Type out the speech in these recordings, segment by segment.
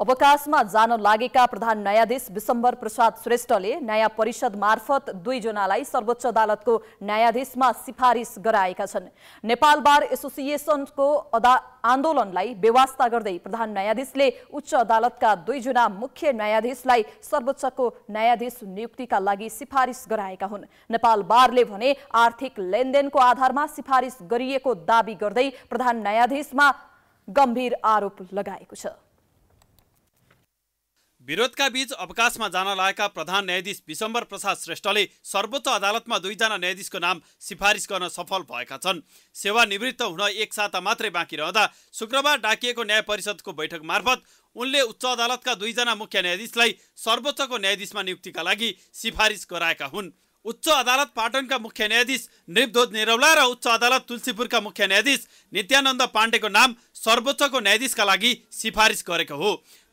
अवकाशमा जान लागेका प्रधान न्यायाधीश विशम्बर प्रसाद श्रेष्ठले न्याय परिषद मार्फत दुईजनालाई सर्वोच्च अदालतको न्यायाधीशमा सिफारिस गराएका छन् नेपाल बार एसोसिएसनको अदा आन्दोलनलाई व्यवस्था गर्दै प्रधान न्यायाधीशले उच्च अदालतका दुईजना मुख्य न्यायाधीशलाई सर्वोच्चको न्यायाधीश नियुक्तिका लागि सिफारिस गराएका हुन् नेपाल बारले भने आर्थिक लेनदेनको आधारमा सिफारिस गरिएको दावी गर्दै प्रधान न्यायाधीशमा गम्भीर आरोप लगाएको छ विरोधका बीच अवकाशमा जान लागेका प्रधान न्यायाधीश विशम्बर प्रसाद श्रेष्ठले सर्वोच्च अदालतमा दुईजना न्यायाधीशको नाम सिफारिस गर्न सफल भएका छन् सेवा निवृत्त हुन एक साता मात्रै बाँकी रहँदा शुक्रबार डाकिएको न्याय परिषदको बैठक मार्फत उनले उच्च अदालतका दुईजना मुख्य न्यायाधीशलाई सर्वोच्चको न्यायाधीशमा नियुक्तिका लागि सिफारिस गराएका हुन् उच्च अदालत पाटनका मुख्य न्यायाधीश नृपध्वज निरौला र उच्च अदालत तुलसीपुरका मुख्य न्यायाधीश नित्यानन्द पाण्डेको नाम सर्वोच्चको न्यायाधीशका लागि सिफारिस गरेको हो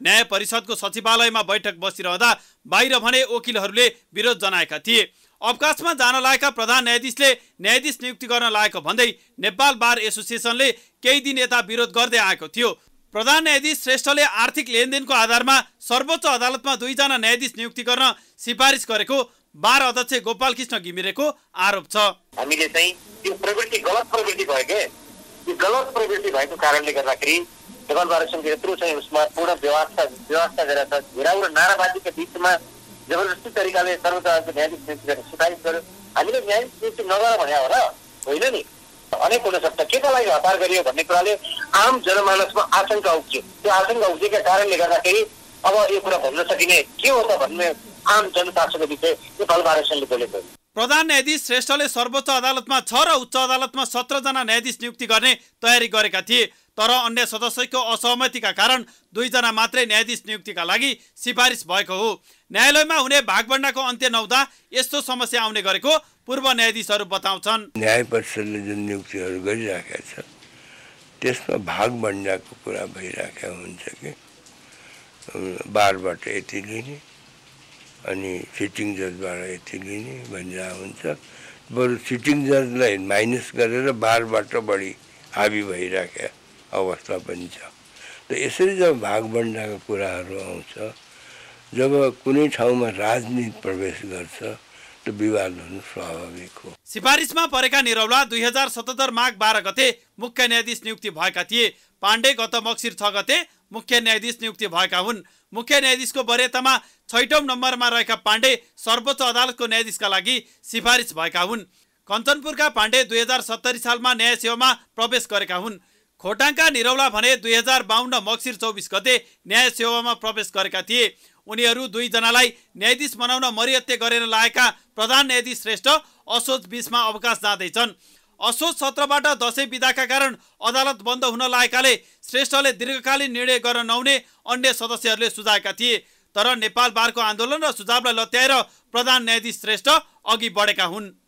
न्याय परिषदको सचिवालयमा बैठक बसिरहँदा बाहिर भने वकिलहरूले विरोध जनाएका थिए अवकाशमा जान लागेका प्रधान न्यायाधीशले न्यायाधीश नियुक्ति गर्न लागेको भन्दै नेपाल बार एसोसिएसनले केही दिन यता विरोध गर्दै आएको थियो प्रधान न्यायाधीश श्रेष्ठले आर्थिक लेनदेनको आधारमा सर्वोच्च अदालतमा दुईजना न्यायाधीश नियुक्ति गर्न सिफारिस गरेको बार अध्यक्ष गोपाल कृष्ण घिमिरेको आरोप छ हामीले चाहिँ त्यो प्रवृत्ति गलत प्रवृत्ति भयो के त्यो गलत प्रवृत्ति भएको कारणले गर्दाखेरि जगनबारेसँग यत्रो चाहिँ उसमा पूर्ण व्यवस्था व्यवस्था गरेर घेराउ र नाराबाजीको बिचमा जबरजस्ती तरिकाले सर्वोच्च न्यायाधीश नियुक्ति गरेर सिफारिस गर्यो हामीले न्यायाधीश नियुक्ति नगर भने हो र होइन नि अनेक हुनसक्छ के को लागि हतार गरियो भन्ने कुराले आम जनमानसमा आशंका उब्ज्यो त्यो आशंका उब्जेका कारणले गर्दाखेरि अब यो कुरा भन्न सकिने के हो त भन्ने आम जनतासँग विषय नेपाल बारेसनले बोलेको प्रधान न्यायाधीश श्रेष्ठले सर्वोच्च अदालतमा छ र उच्च अदालतमा सत्रजना न्यायाधीश नियुक्ति गर्ने तयारी गरेका थिए तर अन्य सदस्यको असहमतिका कारण दुईजना मात्रै न्यायाधीश नियुक्तिका लागि सिफारिस भएको हो न्यायालयमा हुने भागभण्डाको अन्त्य नहुँदा यस्तो समस्या आउने गरेको पूर्व न्यायाधीशहरू बताउँछन् न्याय परिषदले जुन नियुक्तिहरू गरिराखेका छ त्यसमा भागभण्डाको कुरा भइराखेको हुन्छ कि बारबाट यति लिने अनि सिटिङ जजबाट यति लिने भनेर हुन्छ बरु सिटिङ जजलाई माइनस गरेर बारबाट बढी हाबी भइराखे अवस्था पनि छ त यसरी जब भागभन्डाको कुराहरू आउँछ जब कुनै ठाउँमा राजनीति प्रवेश गर्छ त विवाद हुनु स्वाभाविक हो सिफारिसमा परेका निरौला दुई हजार सतहत्तर माघ बाह्र गते मुख्य न्यायाधीश नियुक्ति भएका थिए पाण्डे गत मक्सिर छ गते मुख्य न्यायाधीश नियुक्ति भएका हुन् मुख्य न्यायाधीशको वरियतामा छैटौँ नम्बरमा रहेका पाण्डे सर्वोच्च अदालतको न्यायाधीशका लागि सिफारिस भएका हुन् कञ्चनपुरका पाण्डे दुई हजार सत्तरी सालमा न्याय सेवामा प्रवेश गरेका हुन् खोटाङका निरौला भने दुई हजार बाहन्न मक्सिर चौबिस गते न्याय सेवामा प्रवेश गरेका थिए उनीहरू दुईजनालाई न्यायाधीश बनाउन मरिहत्य गरेर लागेका प्रधान न्यायाधीश श्रेष्ठ असोज बिचमा अवकाश जाँदैछन् असोज सत्रबाट दसैँ विधाका कारण अदालत बन्द हुन लागेकाले श्रेष्ठले दीर्घकालीन निर्णय गर्न नहुने अन्य सदस्यहरूले सुझाएका थिए तर नेपाल बारको आन्दोलन र सुझावलाई लत्याएर प्रधान न्यायाधीश श्रेष्ठ अघि बढेका हुन्